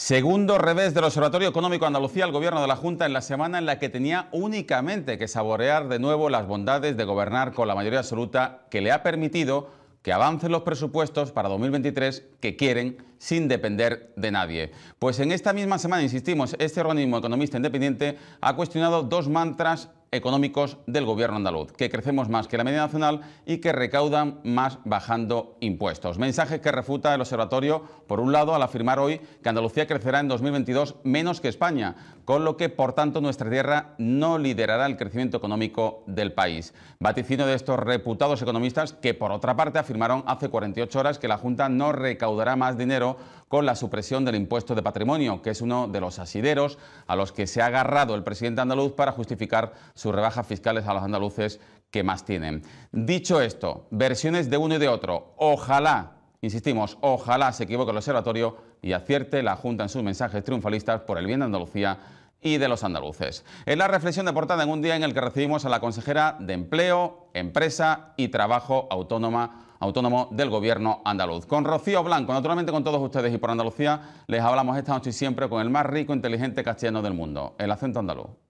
Segundo revés del Observatorio Económico Andalucía al gobierno de la Junta en la semana en la que tenía únicamente que saborear de nuevo las bondades de gobernar con la mayoría absoluta que le ha permitido que avancen los presupuestos para 2023 que quieren sin depender de nadie. Pues en esta misma semana, insistimos, este organismo economista independiente ha cuestionado dos mantras económicos del gobierno andaluz, que crecemos más que la media nacional y que recaudan más bajando impuestos. Mensaje que refuta el observatorio, por un lado, al afirmar hoy que Andalucía crecerá en 2022 menos que España, con lo que, por tanto, nuestra tierra no liderará el crecimiento económico del país. Vaticino de estos reputados economistas que, por otra parte, afirmaron hace 48 horas que la Junta no recaudará más dinero con la supresión del impuesto de patrimonio, que es uno de los asideros a los que se ha agarrado el presidente andaluz para justificar sus rebajas fiscales a los andaluces que más tienen. Dicho esto, versiones de uno y de otro. Ojalá, insistimos, ojalá se equivoque el observatorio y acierte la Junta en sus mensajes triunfalistas por el bien de Andalucía y de los andaluces. Es la reflexión de portada en un día en el que recibimos a la consejera de Empleo, Empresa y Trabajo Autónoma autónomo del gobierno andaluz. Con Rocío Blanco, naturalmente con todos ustedes y por Andalucía, les hablamos esta noche y siempre con el más rico, inteligente castellano del mundo, el acento andaluz.